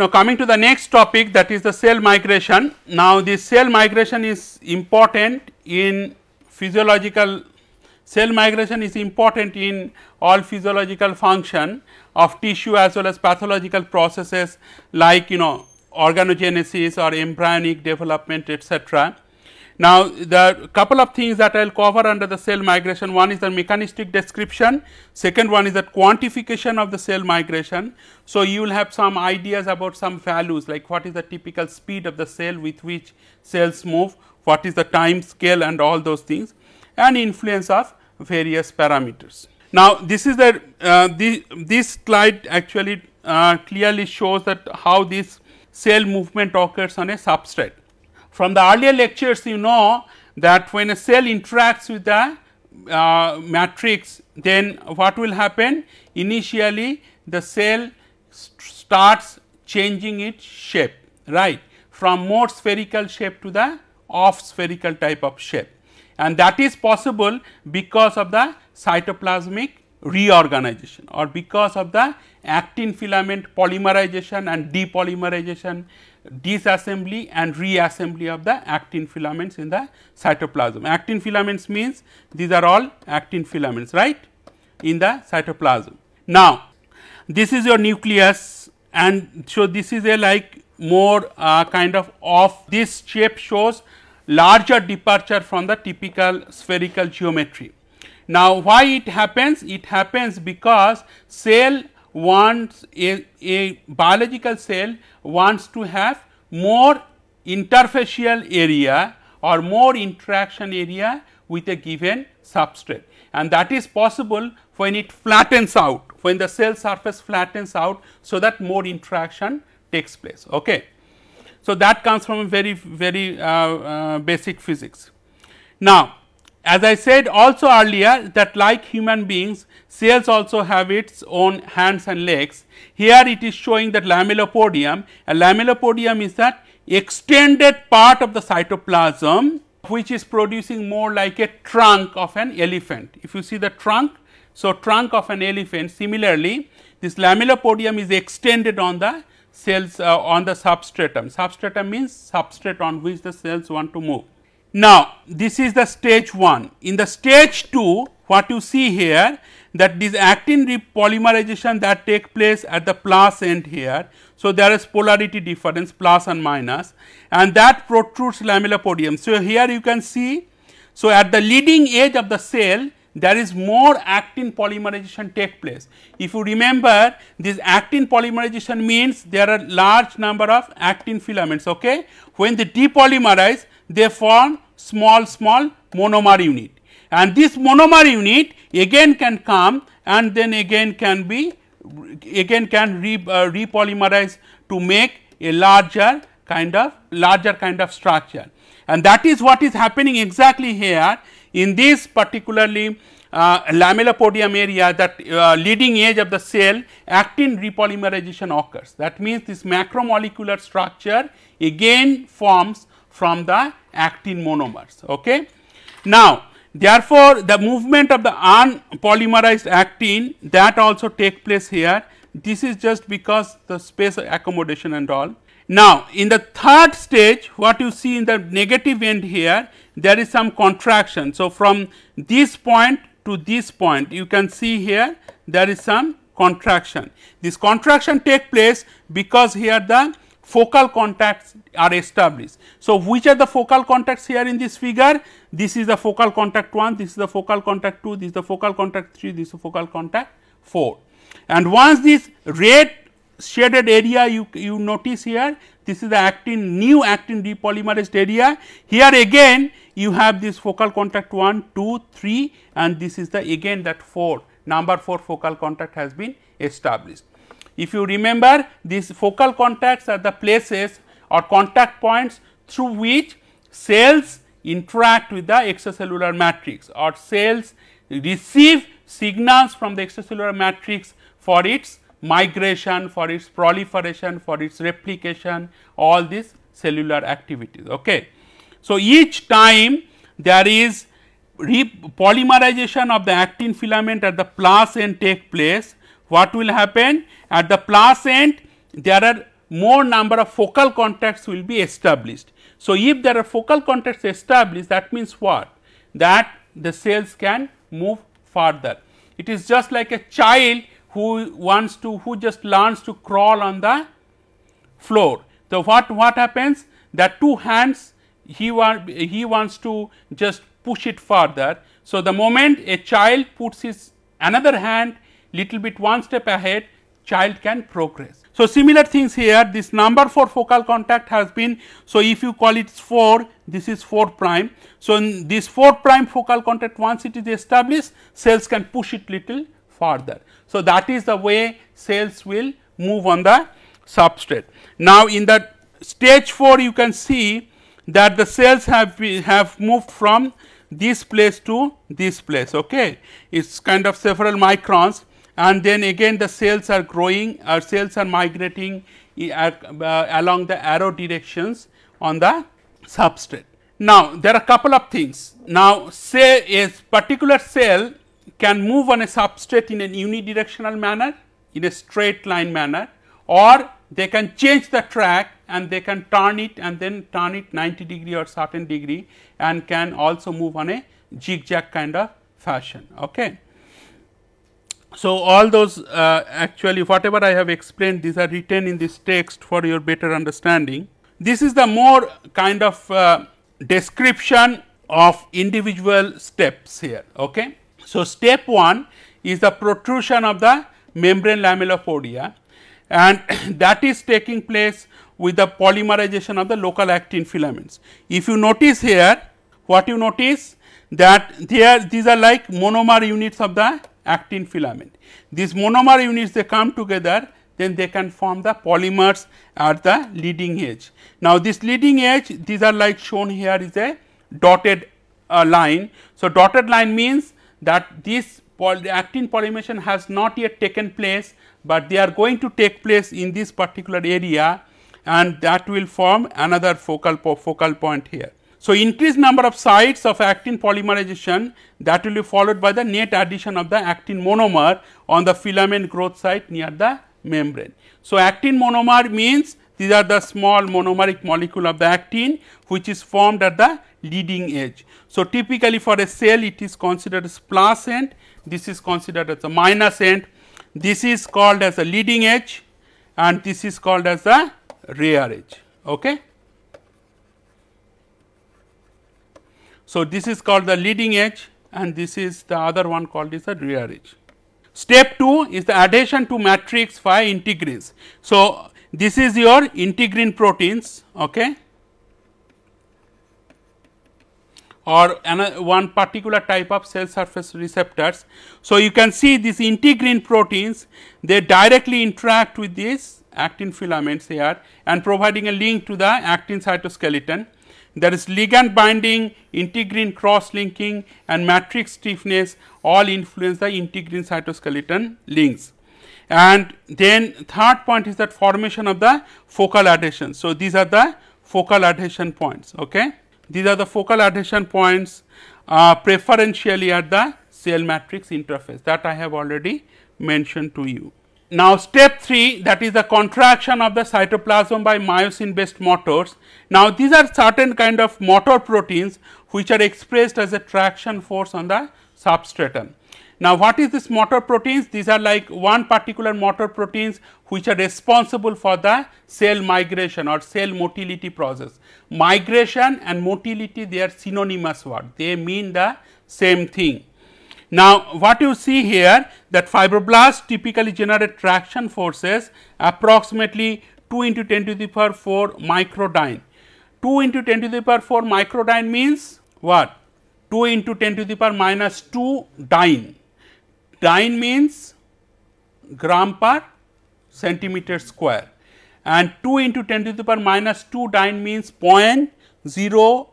Now, coming to the next topic that is the cell migration. Now, this cell migration is important in physiological cell migration is important in all physiological function of tissue as well as pathological processes like you know organogenesis or embryonic development etc. Now, the couple of things that I will cover under the cell migration, one is the mechanistic description, second one is the quantification of the cell migration. So, you will have some ideas about some values like what is the typical speed of the cell with which cells move, what is the time scale and all those things and influence of various parameters. Now, this is the, uh, the this slide actually uh, clearly shows that how this cell movement occurs on a substrate. From the earlier lectures you know that when a cell interacts with the uh, matrix then what will happen? Initially the cell st starts changing its shape right from more spherical shape to the off spherical type of shape and that is possible because of the cytoplasmic reorganization or because of the actin filament polymerization and depolymerization disassembly and reassembly of the actin filaments in the cytoplasm. Actin filaments means these are all actin filaments right in the cytoplasm. Now, this is your nucleus and so this is a like more uh, kind of off this shape shows larger departure from the typical spherical geometry. Now, why it happens? It happens because cell wants a, a biological cell wants to have more interfacial area or more interaction area with a given substrate and that is possible when it flattens out when the cell surface flattens out so that more interaction takes place okay so that comes from a very very uh, uh, basic physics now as I said also earlier that like human beings cells also have its own hands and legs. Here it is showing that lamellopodium. A lamellopodium is that extended part of the cytoplasm which is producing more like a trunk of an elephant. If you see the trunk, so trunk of an elephant similarly this lamellopodium is extended on the cells uh, on the substratum. Substratum means substrate on which the cells want to move. Now, this is the stage 1. In the stage 2, what you see here that this actin repolymerization that take place at the plus end here. So, there is polarity difference plus and minus and that protrudes podium. So, here you can see, so at the leading edge of the cell, there is more actin polymerization take place. If you remember this actin polymerization means there are large number of actin filaments. Okay? When they depolymerize they form small small monomer unit and this monomer unit again can come and then again can be again can re, uh, repolymerize to make a larger kind of larger kind of structure and that is what is happening exactly here in this particularly uh, lamellipodium area that uh, leading edge of the cell actin repolymerization occurs. That means, this macromolecular structure again forms from the actin monomers. Okay? Now, therefore, the movement of the unpolymerized actin that also take place here. This is just because the space accommodation and all. Now, in the third stage what you see in the negative end here there is some contraction. So, from this point to this point you can see here there is some contraction. This contraction take place because here the focal contacts are established. So, which are the focal contacts here in this figure? This is the focal contact 1, this is the focal contact 2, this is the focal contact 3, this is the focal contact 4. And once this red shaded area you, you notice here, this is the actin new actin depolymerized area. Here again you have this focal contact 1, 2, 3 and this is the again that 4 number 4 focal contact has been established. If you remember these focal contacts are the places or contact points through which cells interact with the extracellular matrix or cells receive signals from the extracellular matrix for its migration, for its proliferation, for its replication, all these cellular activities. Okay. So, each time there is polymerization of the actin filament at the plus end take place, what will happen? At the plus end there are more number of focal contacts will be established. So, if there are focal contacts established that means what? That the cells can move further. It is just like a child who wants to who just learns to crawl on the floor. So, what what happens? The two hands he, he wants to just push it further. So, the moment a child puts his another hand little bit one step ahead, child can progress. So, similar things here this number for focal contact has been. So, if you call it 4 this is 4 prime. So, this 4 prime focal contact once it is established cells can push it little further. So, that is the way cells will move on the substrate. Now, in the stage 4 you can see that the cells have have moved from this place to this place. Okay, it's kind of several microns, and then again the cells are growing. Our cells are migrating uh, along the arrow directions on the substrate. Now, there are a couple of things. Now, say a particular cell can move on a substrate in a unidirectional manner, in a straight line manner, or they can change the track and they can turn it and then turn it 90 degree or certain degree and can also move on a zigzag kind of fashion. Okay. So, all those uh, actually whatever I have explained these are written in this text for your better understanding. This is the more kind of uh, description of individual steps here. Okay. So, step 1 is the protrusion of the membrane lamellipodia and that is taking place with the polymerization of the local actin filaments. If you notice here, what you notice that there these are like monomer units of the actin filament. These monomer units they come together then they can form the polymers at the leading edge. Now, this leading edge these are like shown here is a dotted uh, line. So, dotted line means that this poly actin polymerization has not yet taken place, but they are going to take place in this particular area and that will form another focal, po focal point here. So, increased number of sites of actin polymerization that will be followed by the net addition of the actin monomer on the filament growth site near the membrane. So, actin monomer means these are the small monomeric molecule of the actin which is formed at the leading edge. So, typically for a cell it is considered as plus end, this is considered as a minus end, this is called as a leading edge and this is called as a rear edge. Okay? So, this is called the leading edge and this is the other one called is the rear edge. Step 2 is the adhesion to matrix by integrins. So, this is your integrin proteins okay or one particular type of cell surface receptors so you can see these integrin proteins they directly interact with this actin filaments here and providing a link to the actin cytoskeleton. There is ligand binding, integrin cross linking and matrix stiffness all influence the integrin cytoskeleton links. And then third point is that formation of the focal adhesion. So, these are the focal adhesion points. Okay? These are the focal adhesion points uh, preferentially at the cell matrix interface that I have already mentioned to you. Now, step 3 that is the contraction of the cytoplasm by myosin based motors. Now, these are certain kind of motor proteins which are expressed as a traction force on the substratum. Now, what is this motor proteins? These are like one particular motor proteins which are responsible for the cell migration or cell motility process. Migration and motility they are synonymous word, they mean the same thing. Now, what you see here that fibroblasts typically generate traction forces approximately 2 into 10 to the power 4 microdyne. 2 into 10 to the power 4 microdyne means what? 2 into 10 to the power minus 2 dyne. Dyne means gram per centimeter square and 2 into 10 to the power minus 2 dyne means 0.02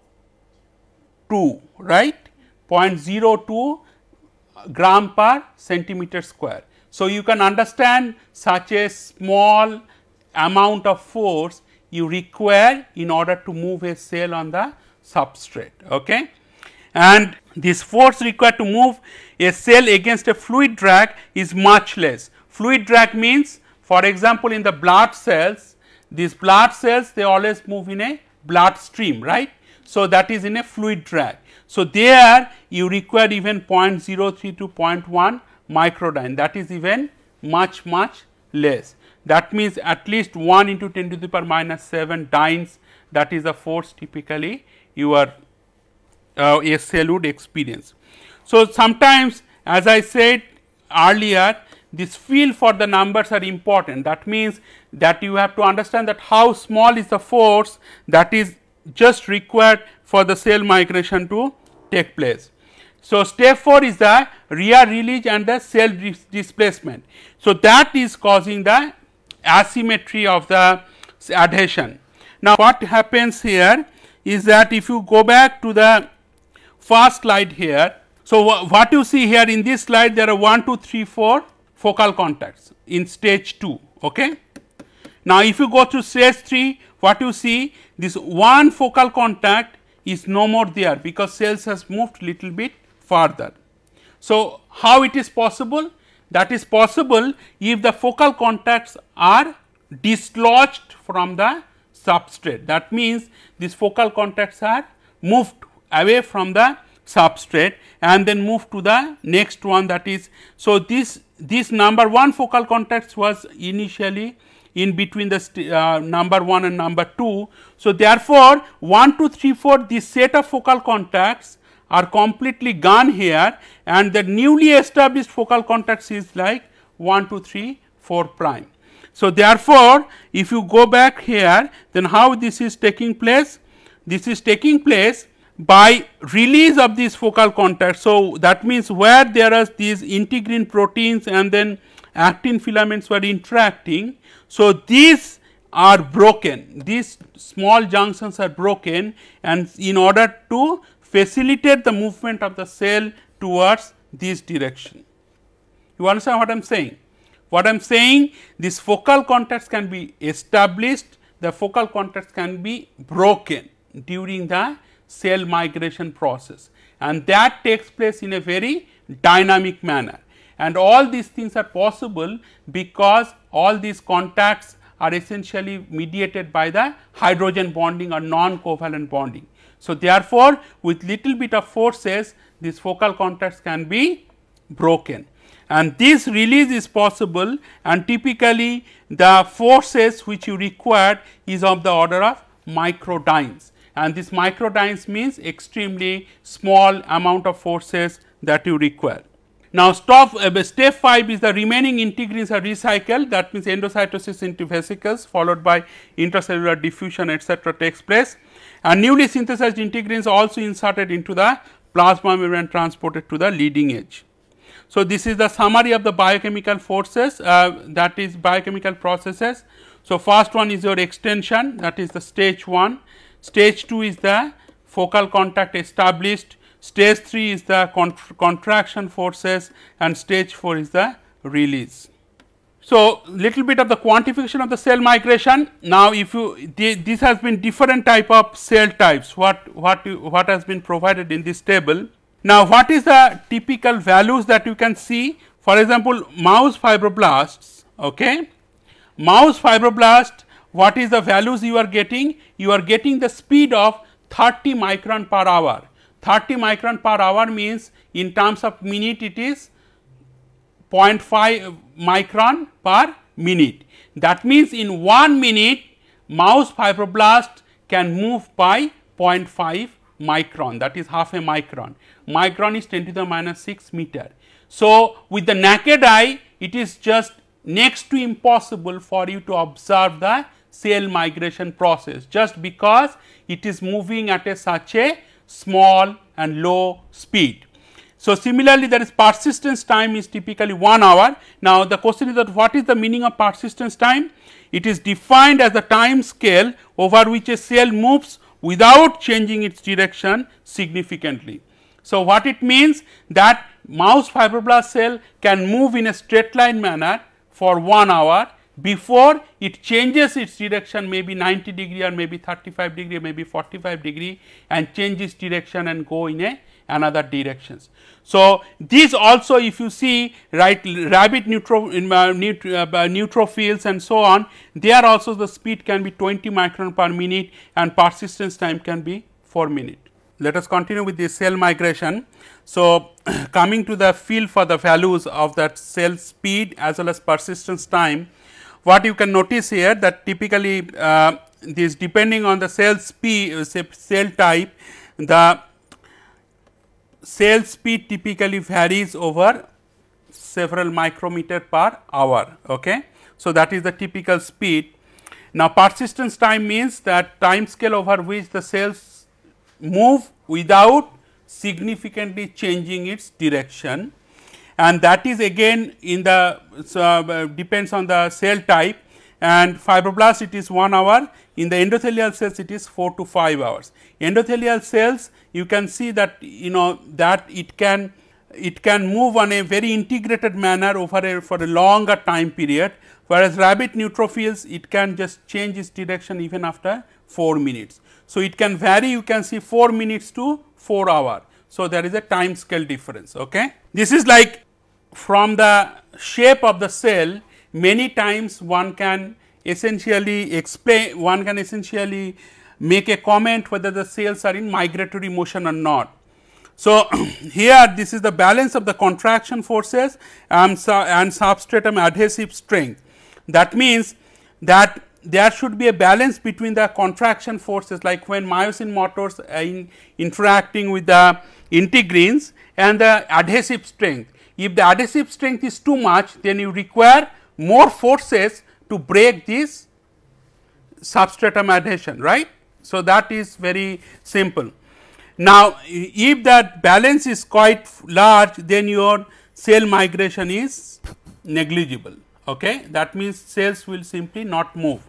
right 0.02 gram per centimeter square. So, you can understand such a small amount of force you require in order to move a cell on the substrate. Okay? And this force required to move a cell against a fluid drag is much less. Fluid drag means for example, in the blood cells, these blood cells they always move in a blood stream, right. So, that is in a fluid drag so, there you require even 0.03 to 0.1 microdyne that is even much much less. That means, at least 1 into 10 to the power minus 7 dynes that is the force typically you uh, a would experience. So, sometimes as I said earlier this feel for the numbers are important that means that you have to understand that how small is the force that is just required for the cell migration to take place. So, step 4 is the rear release and the cell dis displacement. So, that is causing the asymmetry of the adhesion. Now, what happens here is that if you go back to the first slide here. So, what you see here in this slide there are 1, 2, 3, 4 focal contacts in stage 2. Okay? Now, if you go to stage 3 what you see this one focal contact is no more there because cells has moved little bit further. So, how it is possible? That is possible if the focal contacts are dislodged from the substrate. That means, these focal contacts are moved away from the substrate and then move to the next one that is. So, this this number 1 focal contacts was initially in between the uh, number 1 and number 2. So, therefore, 1, 2, 3, 4 this set of focal contacts are completely gone here and the newly established focal contacts is like 1, 2, 3, 4 prime. So, therefore, if you go back here then how this is taking place? This is taking place by release of these focal contacts. So, that means where there are these integrin proteins and then actin filaments were interacting. So, these are broken, these small junctions are broken and in order to facilitate the movement of the cell towards this direction. You understand what I am saying? What I am saying these focal contacts can be established, the focal contacts can be broken during the cell migration process and that takes place in a very dynamic manner and all these things are possible because all these contacts are essentially mediated by the hydrogen bonding or non-covalent bonding. So, therefore, with little bit of forces these focal contacts can be broken and this release is possible and typically the forces which you require is of the order of microdynes and this microdynes means extremely small amount of forces that you require. Now, stop, uh, step 5 is the remaining integrins are recycled that means endocytosis into vesicles followed by intracellular diffusion etc., takes place and newly synthesized integrins also inserted into the plasma membrane transported to the leading edge. So, this is the summary of the biochemical forces uh, that is biochemical processes. So, first one is your extension that is the stage 1, stage 2 is the focal contact established, stage 3 is the contraction forces and stage 4 is the release. So, little bit of the quantification of the cell migration. Now, if you this has been different type of cell types what what what has been provided in this table. Now, what is the typical values that you can see for example, mouse fibroblasts okay mouse fibroblast what is the values you are getting you are getting the speed of 30 micron per hour 30 micron per hour means in terms of minute it is 0.5 micron per minute. That means, in 1 minute mouse fibroblast can move by 0.5 micron that is half a micron. Micron is 10 to the minus 6 meter. So, with the naked eye it is just next to impossible for you to observe the cell migration process just because it is moving at a such a small and low speed. So, similarly there is persistence time is typically 1 hour. Now, the question is that what is the meaning of persistence time? It is defined as the time scale over which a cell moves without changing its direction significantly. So, what it means that mouse fibroblast cell can move in a straight line manner for 1 hour before it changes its direction maybe 90 degree or maybe 35 degree maybe 45 degree and changes direction and go in a another directions. So, these also if you see right rabbit neutro, uh, uh, uh, neutrophils and so on there also the speed can be 20 micron per minute and persistence time can be 4 minute. Let us continue with the cell migration. So, coming to the field for the values of that cell speed as well as persistence time what you can notice here that typically uh, this depending on the cell speed, cell type the cell speed typically varies over several micrometer per hour. Okay. So, that is the typical speed. Now, persistence time means that time scale over which the cells move without significantly changing its direction and that is again in the uh, depends on the cell type and fibroblast it is 1 hour in the endothelial cells it is 4 to 5 hours endothelial cells you can see that you know that it can it can move on a very integrated manner over a for a longer time period whereas rabbit neutrophils it can just change its direction even after 4 minutes so it can vary you can see 4 minutes to 4 hour so there is a time scale difference okay this is like from the shape of the cell many times one can essentially explain one can essentially make a comment whether the cells are in migratory motion or not. So, here this is the balance of the contraction forces and, substrate and substratum adhesive strength. That means, that there should be a balance between the contraction forces like when myosin motors in interacting with the integrins and the adhesive strength. If the adhesive strength is too much, then you require more forces to break this substratum adhesion, right. So, that is very simple. Now, if that balance is quite large, then your cell migration is negligible. Okay? That means, cells will simply not move.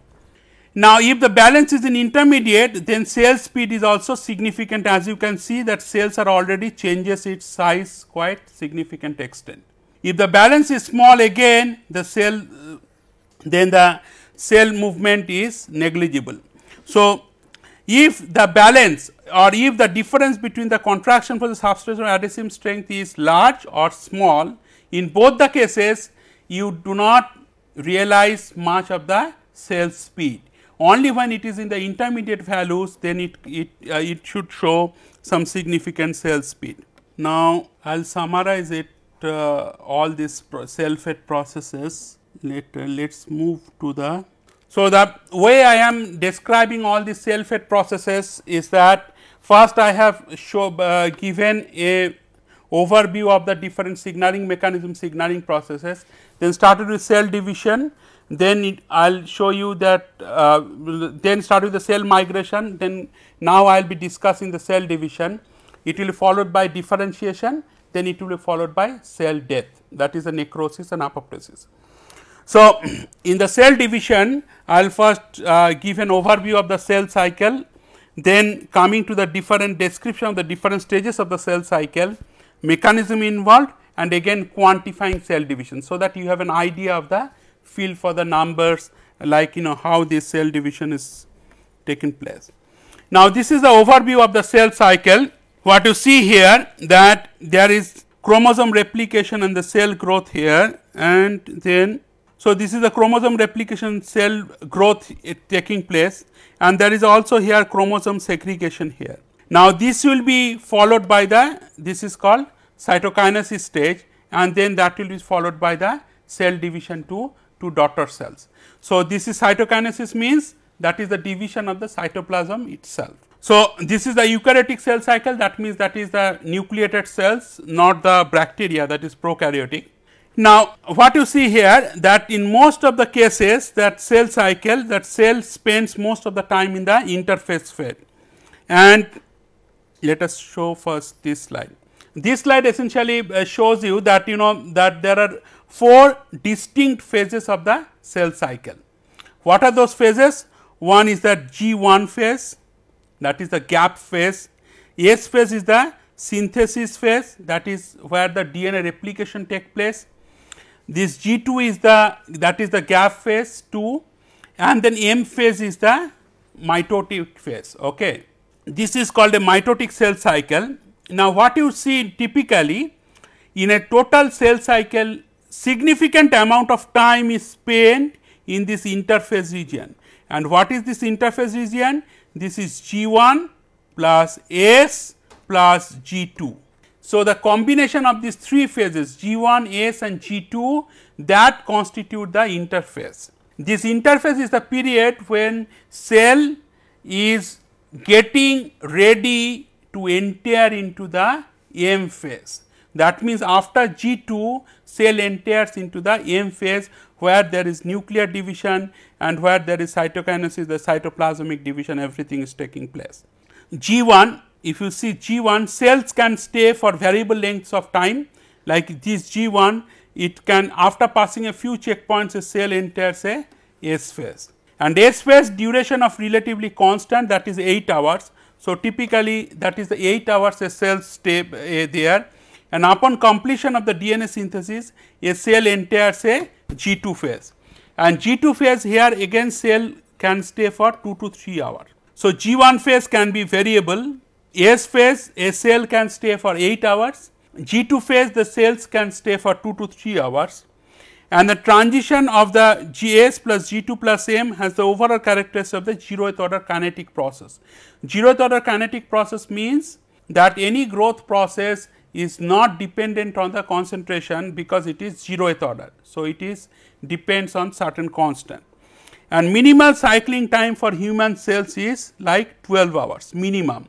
Now, if the balance is in intermediate, then sales speed is also significant as you can see that sales are already changes its size quite significant extent. If the balance is small again, the cell, then the cell movement is negligible. So, if the balance or if the difference between the contraction for the substrate or adhesive strength is large or small, in both the cases you do not realize much of the sales speed only when it is in the intermediate values then it, it, uh, it should show some significant cell speed. Now, I will summarize it uh, all these cell fate processes. Let, uh, let us move to the. So, the way I am describing all these cell fate processes is that first I have show, uh, given a overview of the different signaling mechanism signaling processes, then started with cell division, then I'll show you that uh, then start with the cell migration then now I'll be discussing the cell division it will be followed by differentiation then it will be followed by cell death that is the necrosis and apoptosis. So, in the cell division I will first uh, give an overview of the cell cycle then coming to the different description of the different stages of the cell cycle mechanism involved and again quantifying cell division so that you have an idea of the feel for the numbers like you know how this cell division is taking place. Now, this is the overview of the cell cycle. What you see here that there is chromosome replication and the cell growth here and then so, this is the chromosome replication cell growth eh, taking place and there is also here chromosome segregation here. Now, this will be followed by the this is called cytokinesis stage and then that will be followed by the cell division to to daughter cells. So, this is cytokinesis means that is the division of the cytoplasm itself. So, this is the eukaryotic cell cycle that means that is the nucleated cells not the bacteria that is prokaryotic. Now, what you see here that in most of the cases that cell cycle that cell spends most of the time in the interphase phase and let us show first this slide. This slide essentially uh, shows you that you know that there are four distinct phases of the cell cycle. What are those phases? One is the G1 phase that is the gap phase, S phase is the synthesis phase that is where the DNA replication take place. This G2 is the that is the gap phase 2 and then M phase is the mitotic phase. Okay. This is called a mitotic cell cycle. Now, what you see typically in a total cell cycle significant amount of time is spent in this interface region. And what is this interface region? This is G 1 plus S plus G 2. So, the combination of these three phases G 1, S and G 2 that constitute the interface. This interface is the period when cell is getting ready to enter into the M phase. That means, after G2 cell enters into the M phase where there is nuclear division and where there is cytokinesis, the cytoplasmic division everything is taking place. G1 if you see G1 cells can stay for variable lengths of time like this G1 it can after passing a few checkpoints a cell enters a S phase and S phase duration of relatively constant that is 8 hours. So, typically that is the 8 hours a cell stay uh, there and upon completion of the DNA synthesis a cell enters a G2 phase and G2 phase here again cell can stay for 2 to 3 hours. So, G1 phase can be variable, S phase a cell can stay for 8 hours, G2 phase the cells can stay for 2 to 3 hours and the transition of the GS plus G2 plus M has the overall characteristic of the zeroth order kinetic process. Zeroth order kinetic process means that any growth process is not dependent on the concentration because it is 0th order. So, it is depends on certain constant and minimal cycling time for human cells is like 12 hours minimum.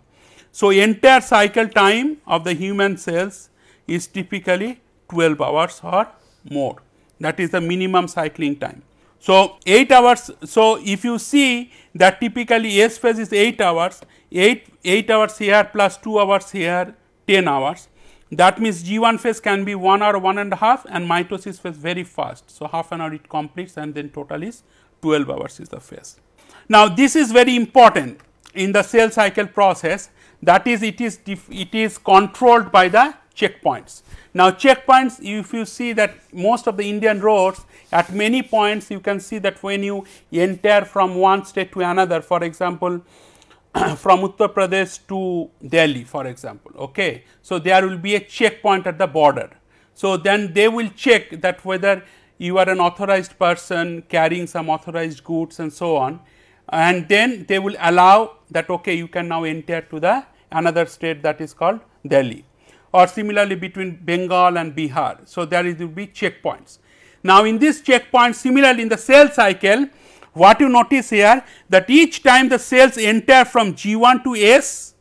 So, entire cycle time of the human cells is typically 12 hours or more that is the minimum cycling time. So, 8 hours. So, if you see that typically S phase is 8 hours, 8, 8 hours here plus 2 hours here 10 hours. That means G1 phase can be 1 or 1 and a half and mitosis phase very fast. So, half an hour it completes and then total is 12 hours is the phase. Now, this is very important in the cell cycle process that is it is it is controlled by the checkpoints. Now, checkpoints if you see that most of the Indian roads at many points you can see that when you enter from one state to another for example, from Uttar Pradesh to Delhi for example. Okay. So, there will be a checkpoint at the border. So, then they will check that whether you are an authorized person carrying some authorized goods and so on and then they will allow that okay you can now enter to the another state that is called Delhi or similarly between Bengal and Bihar. So, there is will be checkpoints. Now, in this checkpoint similarly in the sales cycle what you notice here that each time the cells enter from G1 to S,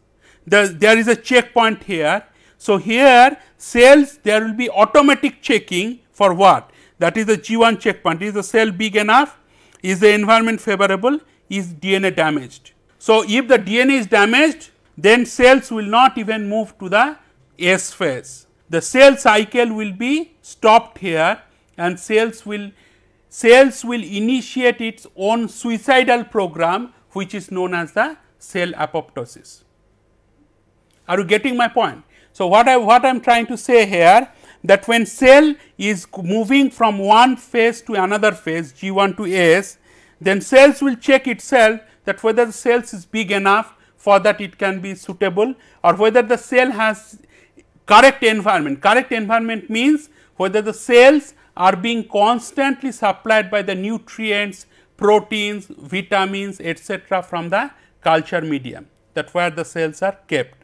the, there is a checkpoint here. So, here cells there will be automatic checking for what? That is the G1 checkpoint. Is the cell big enough? Is the environment favorable? Is DNA damaged? So, if the DNA is damaged, then cells will not even move to the S phase. The cell cycle will be stopped here and cells will cells will initiate its own suicidal program which is known as the cell apoptosis. Are you getting my point? So, what I what I am trying to say here that when cell is moving from one phase to another phase G 1 to S, then cells will check itself that whether the cells is big enough for that it can be suitable or whether the cell has correct environment. Correct environment means whether the cells are being constantly supplied by the nutrients, proteins, vitamins, etc. from the culture medium that where the cells are kept.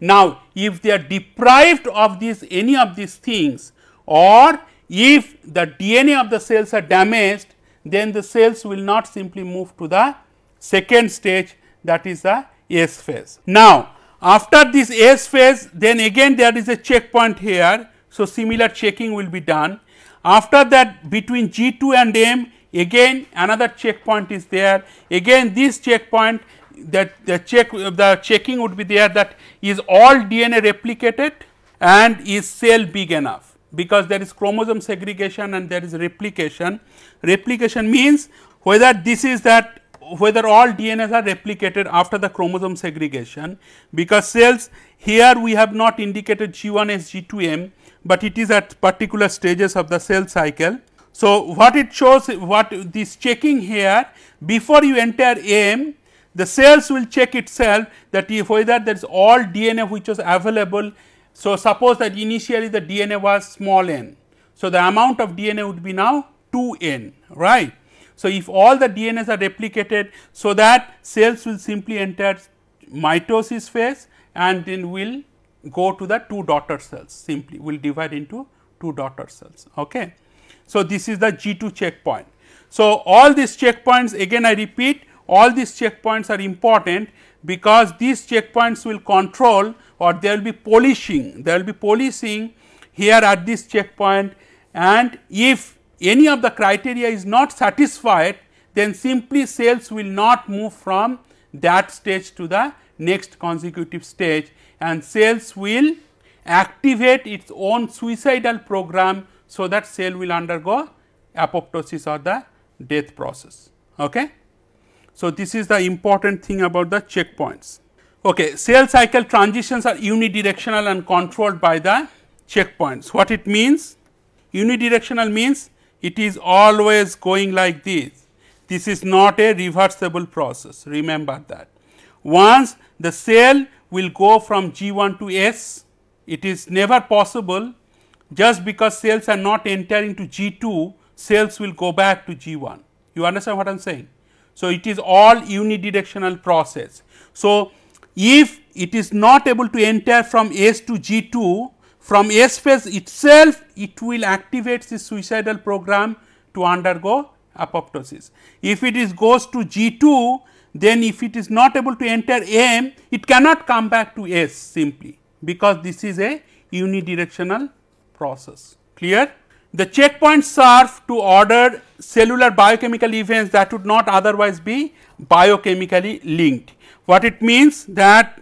Now, if they are deprived of these any of these things or if the DNA of the cells are damaged, then the cells will not simply move to the second stage that is the S phase. Now, after this S phase, then again there is a checkpoint here. So, similar checking will be done. After that between G2 and M again another checkpoint is there again this checkpoint that the check the checking would be there that is all DNA replicated and is cell big enough because there is chromosome segregation and there is replication. Replication means whether this is that whether all DNAs are replicated after the chromosome segregation because cells here we have not indicated G1 as G2M but it is at particular stages of the cell cycle. So, what it shows what this checking here before you enter AM the cells will check itself that whether there is all DNA which was available. So, suppose that initially the DNA was small n. So, the amount of DNA would be now 2 n right. So, if all the DNAs are replicated so that cells will simply enter mitosis phase and then will go to the two daughter cells simply will divide into two daughter cells. Okay. So, this is the G2 checkpoint. So, all these checkpoints again I repeat all these checkpoints are important because these checkpoints will control or there will be polishing there will be polishing here at this checkpoint and if any of the criteria is not satisfied then simply cells will not move from that stage to the next consecutive stage and cells will activate its own suicidal program. So, that cell will undergo apoptosis or the death process. Okay? So, this is the important thing about the checkpoints. Okay, cell cycle transitions are unidirectional and controlled by the checkpoints. What it means? Unidirectional means it is always going like this. This is not a reversible process, remember that. Once the cell will go from G1 to S. It is never possible just because cells are not entering to G2, cells will go back to G1. You understand what I am saying? So, it is all unidirectional process. So, if it is not able to enter from S to G2, from S phase itself, it will activate the suicidal program to undergo apoptosis. If it is goes to G2, then if it is not able to enter M, it cannot come back to S simply because this is a unidirectional process. Clear? The checkpoints serve to order cellular biochemical events that would not otherwise be biochemically linked. What it means that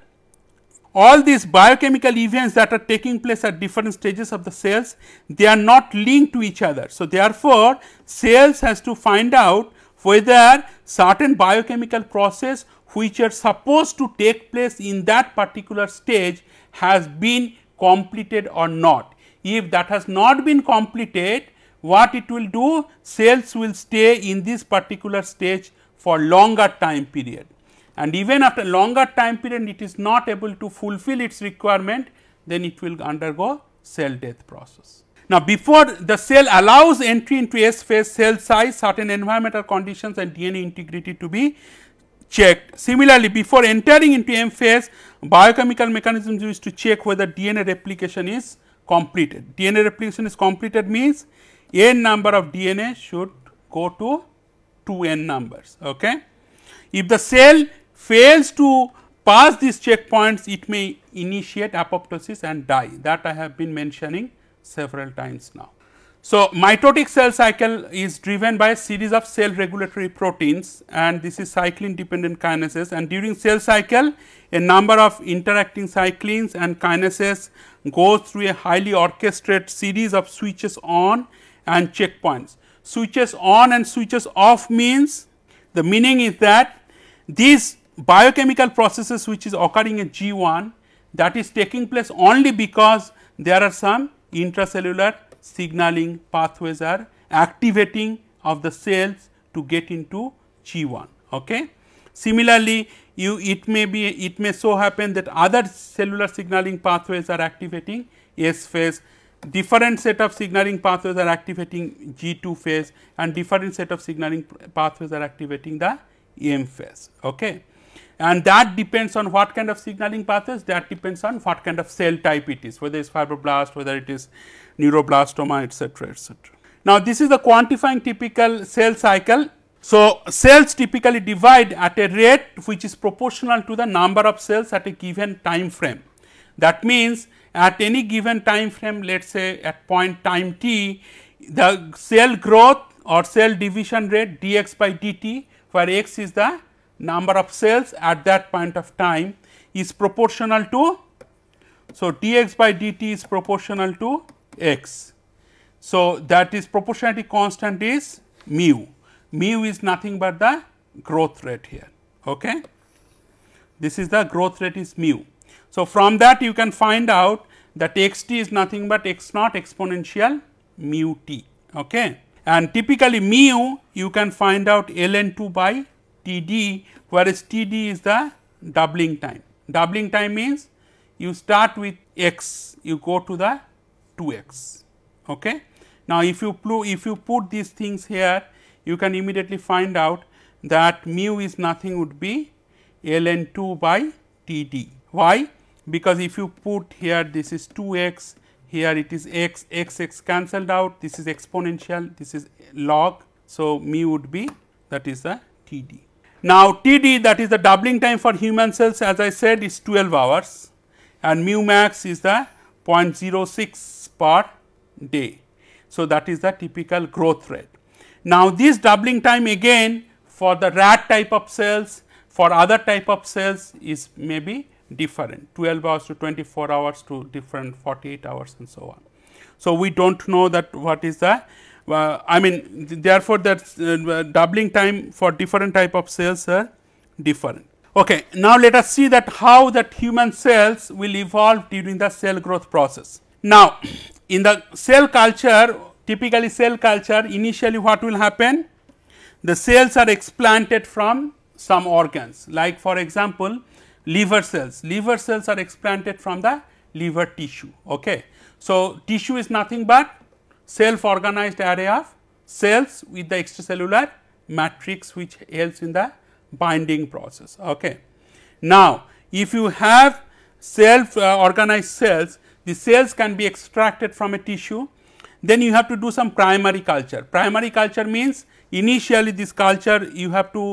all these biochemical events that are taking place at different stages of the cells, they are not linked to each other. So, therefore, cells has to find out whether certain biochemical process which are supposed to take place in that particular stage has been completed or not. If that has not been completed, what it will do? Cells will stay in this particular stage for longer time period. And even after longer time period, it is not able to fulfill its requirement, then it will undergo cell death process. Now, before the cell allows entry into S phase cell size certain environmental conditions and DNA integrity to be checked. Similarly, before entering into M phase biochemical mechanisms used to check whether DNA replication is completed. DNA replication is completed means n number of DNA should go to 2 n numbers. Okay. If the cell fails to pass these checkpoints, it may initiate apoptosis and die that I have been mentioning several times now. So, mitotic cell cycle is driven by a series of cell regulatory proteins and this is cyclin dependent kinases and during cell cycle a number of interacting cyclins and kinases goes through a highly orchestrated series of switches on and checkpoints. Switches on and switches off means the meaning is that these biochemical processes which is occurring at G1 that is taking place only because there are some intracellular signaling pathways are activating of the cells to get into G1. Okay. Similarly, you it may be it may so happen that other cellular signaling pathways are activating S phase, different set of signaling pathways are activating G2 phase and different set of signaling pathways are activating the M phase. Okay and that depends on what kind of signaling pathways that depends on what kind of cell type it is whether it is fibroblast whether it is neuroblastoma etc., etc. Now, this is the quantifying typical cell cycle. So, cells typically divide at a rate which is proportional to the number of cells at a given time frame. That means, at any given time frame let us say at point time t the cell growth or cell division rate dx by dt where x is the number of cells at that point of time is proportional to. So, dx by dt is proportional to x. So, that is proportionality constant is mu, mu is nothing but the growth rate here. Okay? This is the growth rate is mu. So, from that you can find out that x t is nothing but x naught exponential mu t. Okay? And typically mu you can find out ln 2 by Td whereas Td is the doubling time. Doubling time means you start with x you go to the 2x. Okay. Now, if you if you put these things here you can immediately find out that mu is nothing would be ln 2 by Td. Why? Because if you put here this is 2x here it is x, x x cancelled out this is exponential this is log. So, mu would be that is the Td. Now, TD that is the doubling time for human cells as I said is 12 hours and mu max is the 0.06 per day. So, that is the typical growth rate. Now, this doubling time again for the rat type of cells for other type of cells is maybe different 12 hours to 24 hours to different 48 hours and so on. So, we do not know that what is the uh, I mean therefore that uh, doubling time for different type of cells are different. Okay, now let us see that how that human cells will evolve during the cell growth process. Now, in the cell culture, typically cell culture initially what will happen? The cells are explanted from some organs like for example, liver cells. Liver cells are explanted from the liver tissue. Okay. So, tissue is nothing but self organized array of cells with the extracellular matrix which helps in the binding process. Okay. Now, if you have self uh, organized cells, the cells can be extracted from a tissue, then you have to do some primary culture. Primary culture means initially this culture you have to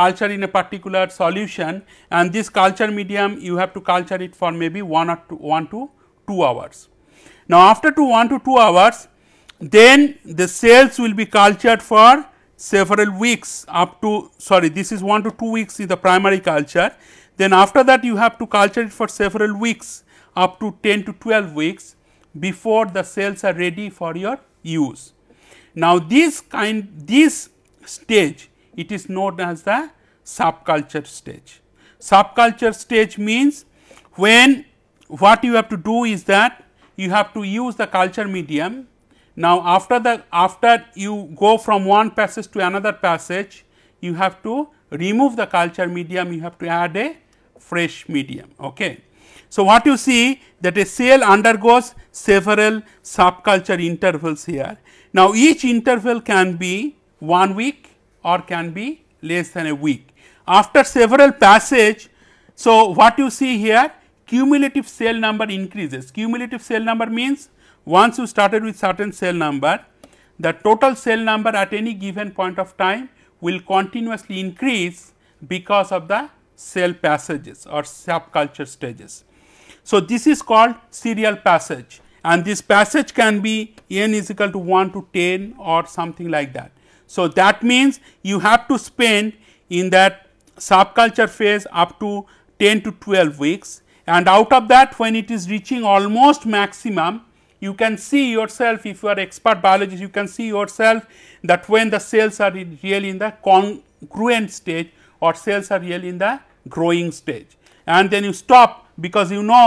culture in a particular solution and this culture medium you have to culture it for maybe 1 or two, 1 to 2 hours. Now, after to 1 to 2 hours then the cells will be cultured for several weeks up to sorry this is 1 to 2 weeks in the primary culture. Then after that you have to culture it for several weeks up to 10 to 12 weeks before the cells are ready for your use. Now this kind this stage it is known as the subculture stage. Subculture stage means when what you have to do is that you have to use the culture medium now, after the after you go from one passage to another passage, you have to remove the culture medium, you have to add a fresh medium. Okay. So, what you see that a cell undergoes several subculture intervals here. Now, each interval can be 1 week or can be less than a week. After several passage, so what you see here cumulative cell number increases. Cumulative cell number means once you started with certain cell number, the total cell number at any given point of time will continuously increase because of the cell passages or subculture stages. So, this is called serial passage and this passage can be n is equal to 1 to 10 or something like that. So, that means you have to spend in that subculture phase up to 10 to 12 weeks and out of that when it is reaching almost maximum you can see yourself if you are expert biologist you can see yourself that when the cells are really in the congruent stage or cells are really in the growing stage and then you stop because you know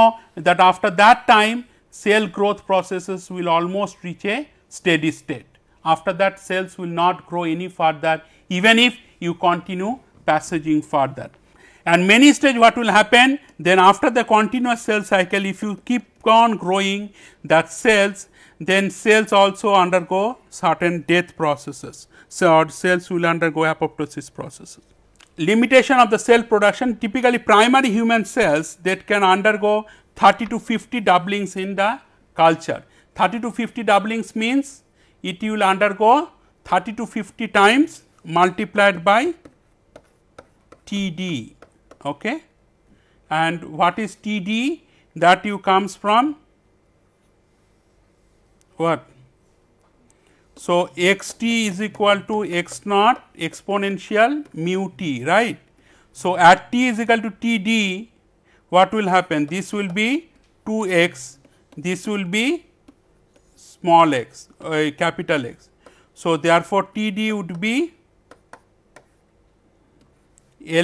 that after that time cell growth processes will almost reach a steady state. After that cells will not grow any further even if you continue passaging further. And many stage what will happen then after the continuous cell cycle if you keep on growing that cells, then cells also undergo certain death processes. So, cells will undergo apoptosis processes. Limitation of the cell production typically primary human cells that can undergo 30 to 50 doublings in the culture. 30 to 50 doublings means it will undergo 30 to 50 times multiplied by T d. Okay? And what is T d? that u comes from what? So, x t is equal to x naught exponential mu t right. So, at t is equal to t d what will happen? This will be 2 x, this will be small x uh, capital X. So, therefore, t d would be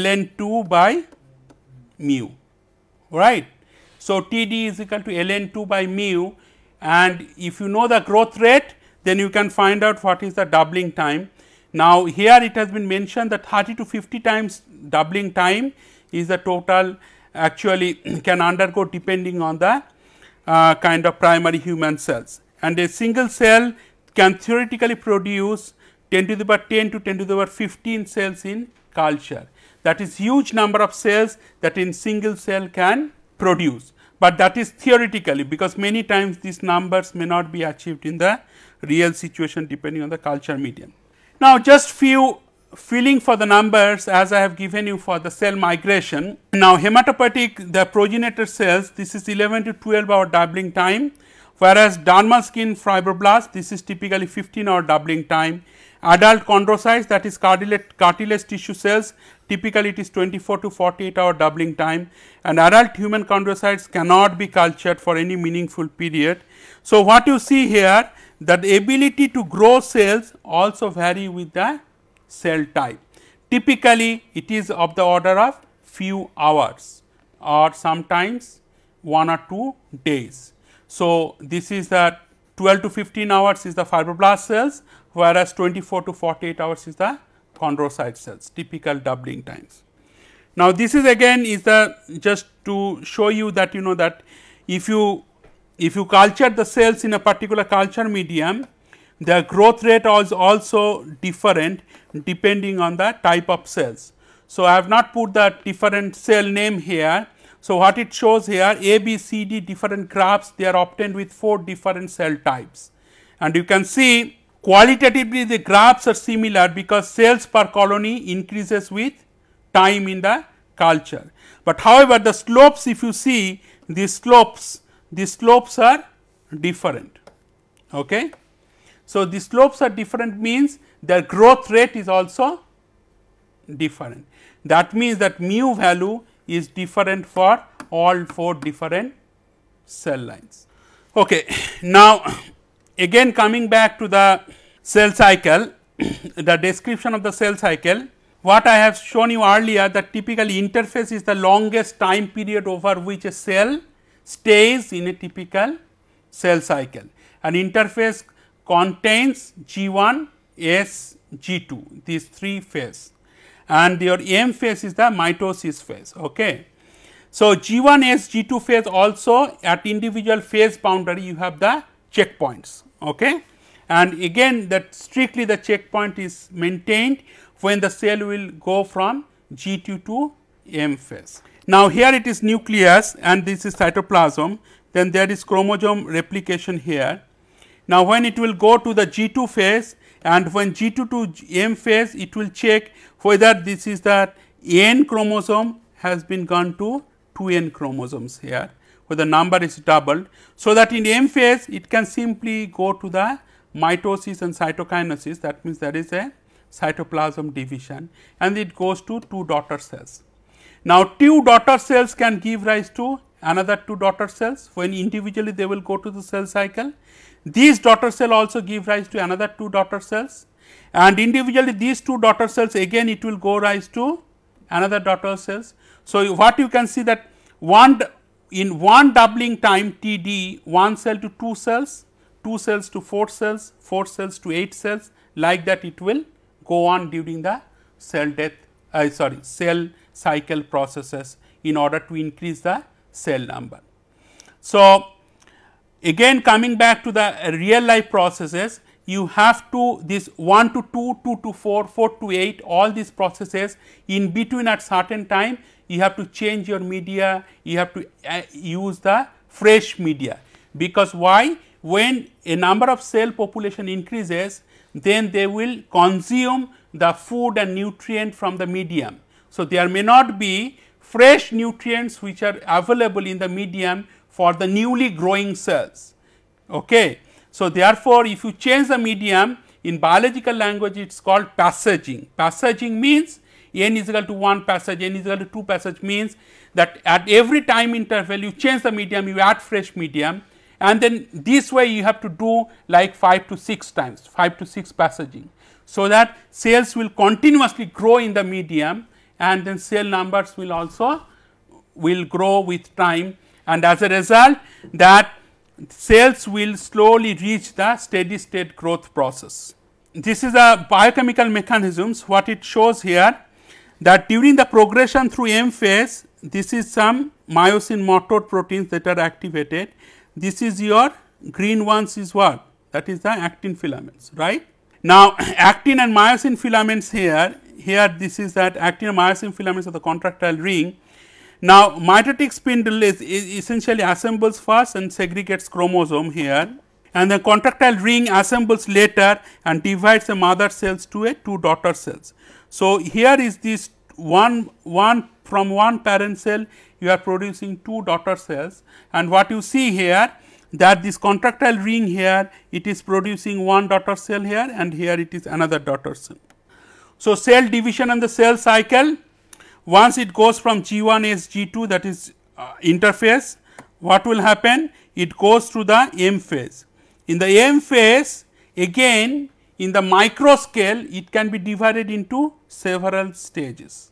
ln 2 by mu right. So, T d is equal to ln 2 by mu and if you know the growth rate then you can find out what is the doubling time. Now, here it has been mentioned that 30 to 50 times doubling time is the total actually can undergo depending on the uh, kind of primary human cells. And a single cell can theoretically produce 10 to the power 10 to 10 to the power 15 cells in culture. That is huge number of cells that in single cell can produce, but that is theoretically because many times these numbers may not be achieved in the real situation depending on the culture medium. Now, just few feeling for the numbers as I have given you for the cell migration. Now, hematopoietic the progenitor cells this is 11 to 12 hour doubling time whereas dermal skin fibroblast this is typically 15 hour doubling time. Adult chondrocytes that is cartilage, cartilage tissue cells Typically, it is 24 to 48 hour doubling time and adult human chondrocytes cannot be cultured for any meaningful period. So, what you see here that the ability to grow cells also vary with the cell type. Typically, it is of the order of few hours or sometimes 1 or 2 days. So, this is the 12 to 15 hours is the fibroblast cells whereas 24 to 48 hours is the chondrocyte cells typical doubling times. Now, this is again is the just to show you that you know that if you if you culture the cells in a particular culture medium their growth rate is also different depending on the type of cells. So, I have not put the different cell name here. So, what it shows here A, B, C, D different graphs they are obtained with 4 different cell types and you can see Qualitatively, the graphs are similar because sales per colony increases with time in the culture. But however, the slopes if you see these slopes, these slopes are different. Okay? So, the slopes are different means their growth rate is also different. That means that mu value is different for all four different cell lines. Okay. Now, again coming back to the cell cycle, the description of the cell cycle, what I have shown you earlier that typically interphase is the longest time period over which a cell stays in a typical cell cycle An interphase contains G1, S, G2 these three phase and your M phase is the mitosis phase. Okay. So, G1, S, G2 phase also at individual phase boundary you have the checkpoints okay. and again that strictly the checkpoint is maintained when the cell will go from G2 to M phase. Now, here it is nucleus and this is cytoplasm then there is chromosome replication here. Now, when it will go to the G2 phase and when G2 to M phase it will check whether this is that N chromosome has been gone to 2N chromosomes here where the number is doubled. So, that in M phase it can simply go to the mitosis and cytokinesis. that means there is a cytoplasm division and it goes to two daughter cells. Now, two daughter cells can give rise to another two daughter cells when individually they will go to the cell cycle. These daughter cell also give rise to another two daughter cells and individually these two daughter cells again it will go rise to another daughter cells. So, what you can see that one in one doubling time T D 1 cell to 2 cells, 2 cells to 4 cells, 4 cells to 8 cells like that it will go on during the cell death uh, sorry cell cycle processes in order to increase the cell number. So, again coming back to the real life processes you have to this 1 to 2, 2 to 4, 4 to 8 all these processes in between at certain time you have to change your media, you have to uh, use the fresh media because why when a number of cell population increases then they will consume the food and nutrient from the medium. So, there may not be fresh nutrients which are available in the medium for the newly growing cells. Okay. So, therefore, if you change the medium in biological language it is called passaging. Passaging means n is equal to 1 passage, n is equal to 2 passage means that at every time interval you change the medium, you add fresh medium and then this way you have to do like 5 to 6 times, 5 to 6 passaging. So, that cells will continuously grow in the medium and then cell numbers will also will grow with time and as a result that cells will slowly reach the steady state growth process. This is a biochemical mechanisms what it shows here that during the progression through M phase this is some myosin motor proteins that are activated. This is your green ones is what that is the actin filaments right. Now, actin and myosin filaments here, here this is that actin and myosin filaments of the contractile ring now, mitotic spindle is, is essentially assembles first and segregates chromosome here and the contractile ring assembles later and divides the mother cells to a two daughter cells. So, here is this one, one from one parent cell you are producing two daughter cells and what you see here that this contractile ring here it is producing one daughter cell here and here it is another daughter cell. So, cell division and the cell cycle once it goes from G1 S G2 that is uh, interface, what will happen? It goes to the M phase. In the M phase, again in the micro scale, it can be divided into several stages.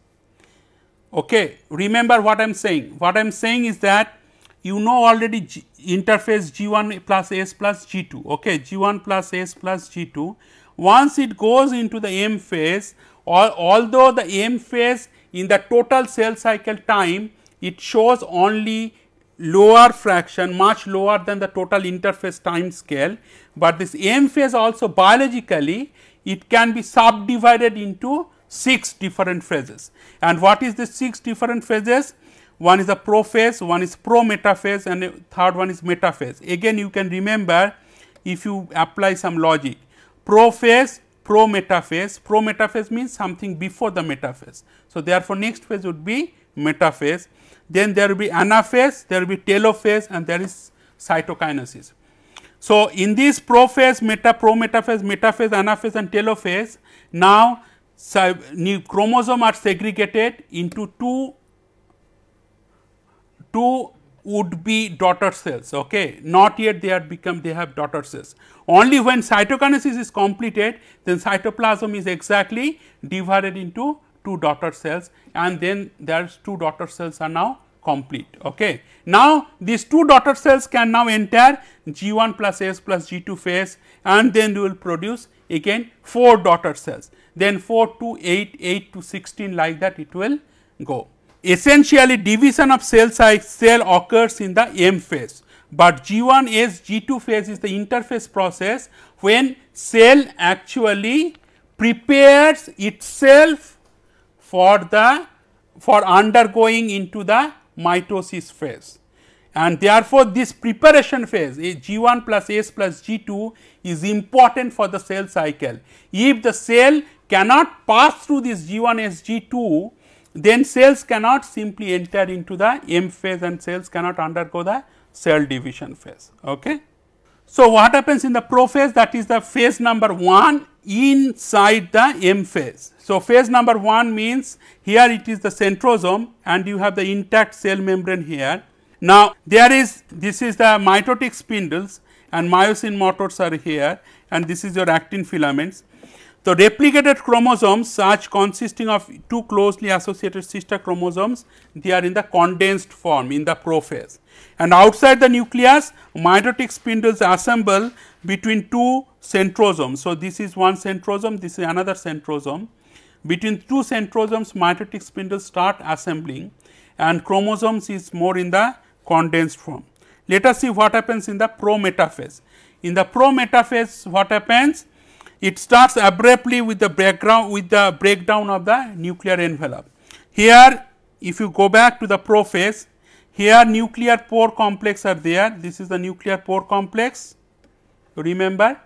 Okay. Remember what I am saying. What I am saying is that you know already G interface G1 plus S plus G2, okay, G1 plus S plus G2. Once it goes into the M phase, or, although the M phase in the total cell cycle time it shows only lower fraction much lower than the total interphase time scale, but this M phase also biologically it can be subdivided into 6 different phases. And what is the 6 different phases? One is the prophase, one is pro-metaphase and third one is metaphase. Again you can remember if you apply some logic. Prophase pro-metaphase. Pro-metaphase means something before the metaphase. So, therefore, next phase would be metaphase. Then there will be anaphase, there will be telophase and there is cytokinesis. So, in this prophase, meta, pro-metaphase, metaphase, anaphase and telophase, now so, chromosome are segregated into two, two would be daughter cells okay not yet they are become they have daughter cells only when cytokinesis is completed then cytoplasm is exactly divided into two daughter cells and then there's two daughter cells are now complete okay now these two daughter cells can now enter g1 plus s plus g2 phase and then they will produce again four daughter cells then 4 to 8 8 to 16 like that it will go Essentially division of cell cell occurs in the M phase, but G1S G2 phase is the interphase process when cell actually prepares itself for the for undergoing into the mitosis phase. And therefore, this preparation phase eh, G 1 plus S plus G 2 is important for the cell cycle. If the cell cannot pass through this G 1 S G 2, then cells cannot simply enter into the M phase and cells cannot undergo the cell division phase. Okay. So, what happens in the prophase that is the phase number 1 inside the M phase. So, phase number 1 means here it is the centrosome and you have the intact cell membrane here. Now, there is this is the mitotic spindles and myosin motors are here and this is your actin filaments. So, replicated chromosomes such consisting of two closely associated sister chromosomes, they are in the condensed form in the prophase. And outside the nucleus, mitotic spindles assemble between two centrosomes. So, this is one centrosome, this is another centrosome. Between two centrosomes, mitotic spindles start assembling and chromosomes is more in the condensed form. Let us see what happens in the pro metaphase. In the pro metaphase, what happens? it starts abruptly with the background with the breakdown of the nuclear envelope. Here if you go back to the prophase, here nuclear pore complex are there, this is the nuclear pore complex remember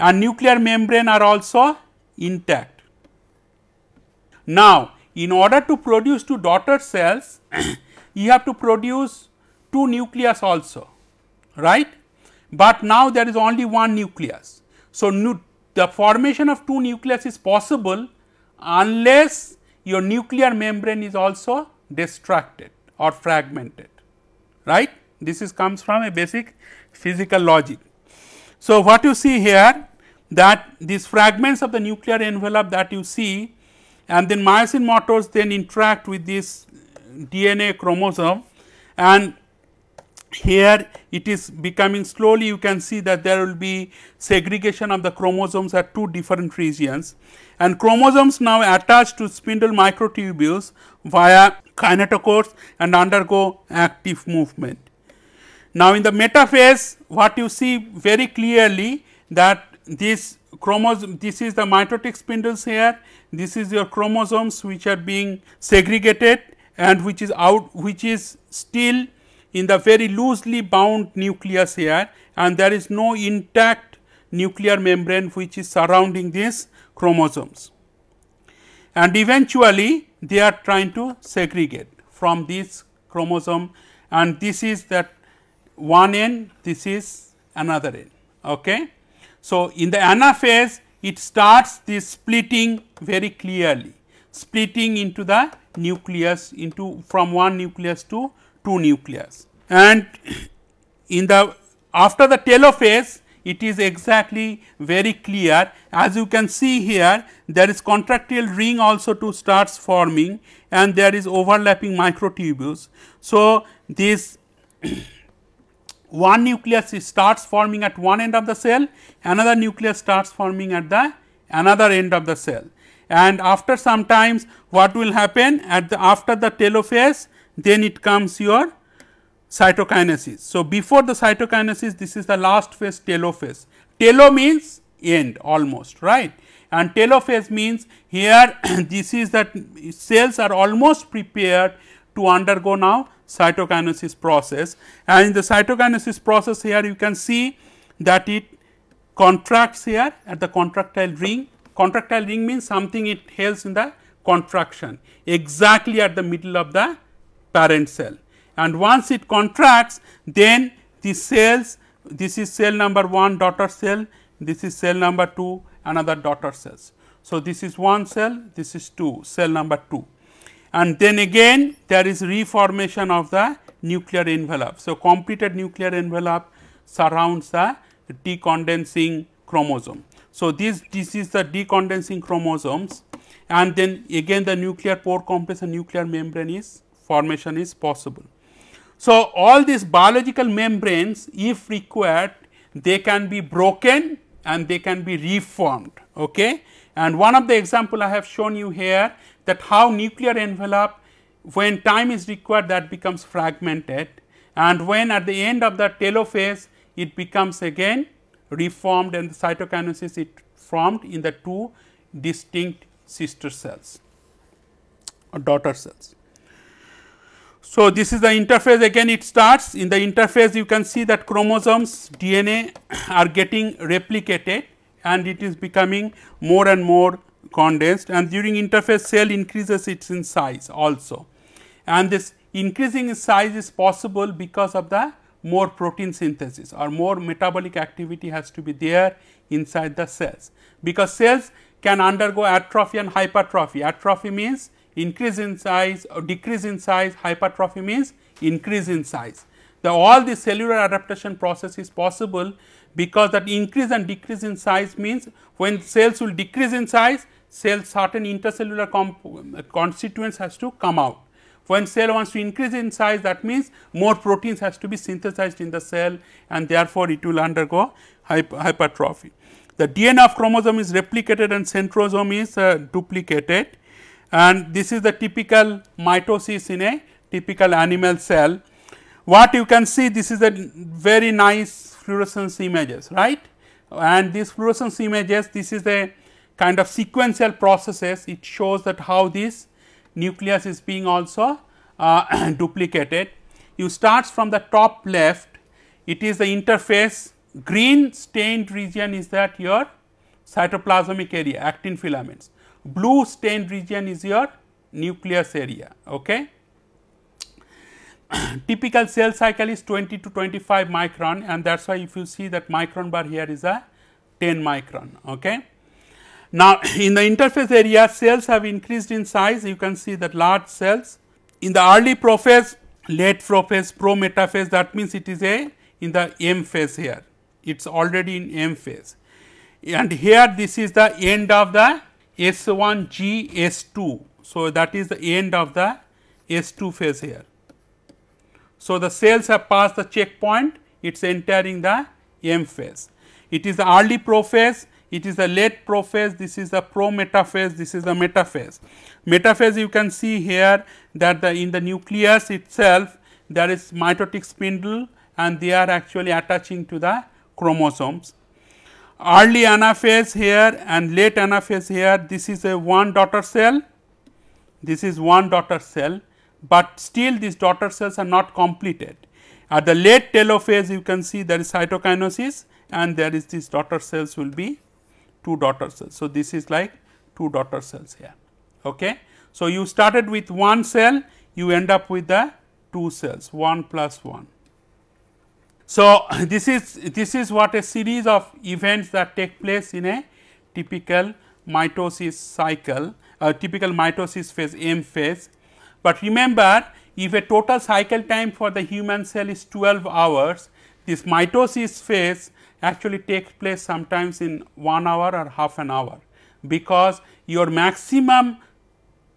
and nuclear membrane are also intact. Now, in order to produce two daughter cells, you have to produce two nucleus also, right? But now there is only one nucleus. So, nu the formation of two nucleus is possible unless your nuclear membrane is also destructed or fragmented, right. This is comes from a basic physical logic. So, what you see here that these fragments of the nuclear envelope that you see and then myosin motors then interact with this DNA chromosome and here it is becoming slowly you can see that there will be segregation of the chromosomes at two different regions and chromosomes now attach to spindle microtubules via kinetochores and undergo active movement. Now, in the metaphase what you see very clearly that this chromosome this is the mitotic spindles here this is your chromosomes which are being segregated and which is out which is still in the very loosely bound nucleus here and there is no intact nuclear membrane which is surrounding these chromosomes. And eventually they are trying to segregate from this chromosome and this is that one end, this is another end. Okay? So, in the anaphase it starts this splitting very clearly, splitting into the nucleus into from one nucleus to two nucleus and in the after the telophase it is exactly very clear as you can see here there is contractile ring also to starts forming and there is overlapping microtubules. So, this one nucleus starts forming at one end of the cell another nucleus starts forming at the another end of the cell and after some times what will happen at the after the telophase then it comes your cytokinesis. So, before the cytokinesis this is the last phase telophase. Telo means end almost right and telophase means here this is that cells are almost prepared to undergo now cytokinesis process and in the cytokinesis process here you can see that it contracts here at the contractile ring contractile ring means something it helps in the contraction exactly at the middle of the parent cell and once it contracts then the cells this is cell number 1 daughter cell this is cell number 2 another daughter cells. So, this is one cell this is 2 cell number 2 and then again there is reformation of the nuclear envelope. So, completed nuclear envelope surrounds the decondensing chromosome. So, this this is the decondensing chromosomes and then again the nuclear pore compression nuclear membrane is formation is possible. So, all these biological membranes if required they can be broken and they can be reformed. Okay? And one of the example I have shown you here that how nuclear envelope when time is required that becomes fragmented and when at the end of the telophase it becomes again reformed and the cytokinesis it formed in the two distinct sister cells or daughter cells. So, this is the interphase again it starts in the interphase you can see that chromosomes DNA are getting replicated and it is becoming more and more condensed and during interphase cell increases its in size also. And this increasing in size is possible because of the more protein synthesis or more metabolic activity has to be there inside the cells because cells can undergo atrophy and hypertrophy. Atrophy means increase in size or decrease in size, hypertrophy means increase in size. The all the cellular adaptation process is possible because that increase and decrease in size means when cells will decrease in size, cell certain intercellular constituents has to come out. When cell wants to increase in size that means more proteins has to be synthesized in the cell and therefore, it will undergo hypertrophy. The DNA of chromosome is replicated and centrosome is uh, duplicated and this is the typical mitosis in a typical animal cell. What you can see this is a very nice fluorescence images right and these fluorescence images this is a kind of sequential processes it shows that how this nucleus is being also uh, duplicated. You starts from the top left it is the interface green stained region is that your cytoplasmic area actin filaments blue stained region is your nucleus area. Okay. Typical cell cycle is 20 to 25 micron and that is why if you see that micron bar here is a 10 micron. Okay. Now, in the interface area cells have increased in size you can see that large cells in the early prophase, late prophase, pro-metaphase that means it is a in the M phase here it is already in M phase and here this is the end of the S 1 G S 2. So, that is the end of the S 2 phase here. So, the cells have passed the checkpoint it is entering the M phase. It is the early prophase, it is the late prophase, this is the prometaphase, this is the metaphase. Metaphase you can see here that the in the nucleus itself there is mitotic spindle and they are actually attaching to the chromosomes early anaphase here and late anaphase here this is a one daughter cell this is one daughter cell but still these daughter cells are not completed at the late telophase you can see there is cytokinesis and there is these daughter cells will be two daughter cells so this is like two daughter cells here okay so you started with one cell you end up with the two cells 1 plus 1 so, this is this is what a series of events that take place in a typical mitosis cycle, uh, typical mitosis phase M phase. But remember if a total cycle time for the human cell is 12 hours, this mitosis phase actually takes place sometimes in 1 hour or half an hour, because your maximum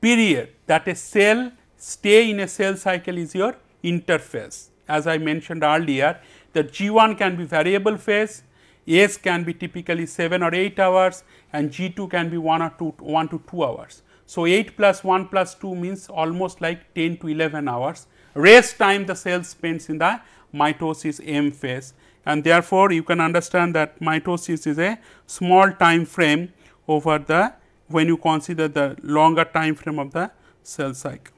period that a cell stay in a cell cycle is your interphase. As I mentioned earlier, that G 1 can be variable phase, S can be typically 7 or 8 hours and G 2 can be 1 or 2 1 to 2 hours. So, 8 plus 1 plus 2 means almost like 10 to 11 hours rest time the cell spends in the mitosis M phase and therefore, you can understand that mitosis is a small time frame over the when you consider the longer time frame of the cell cycle.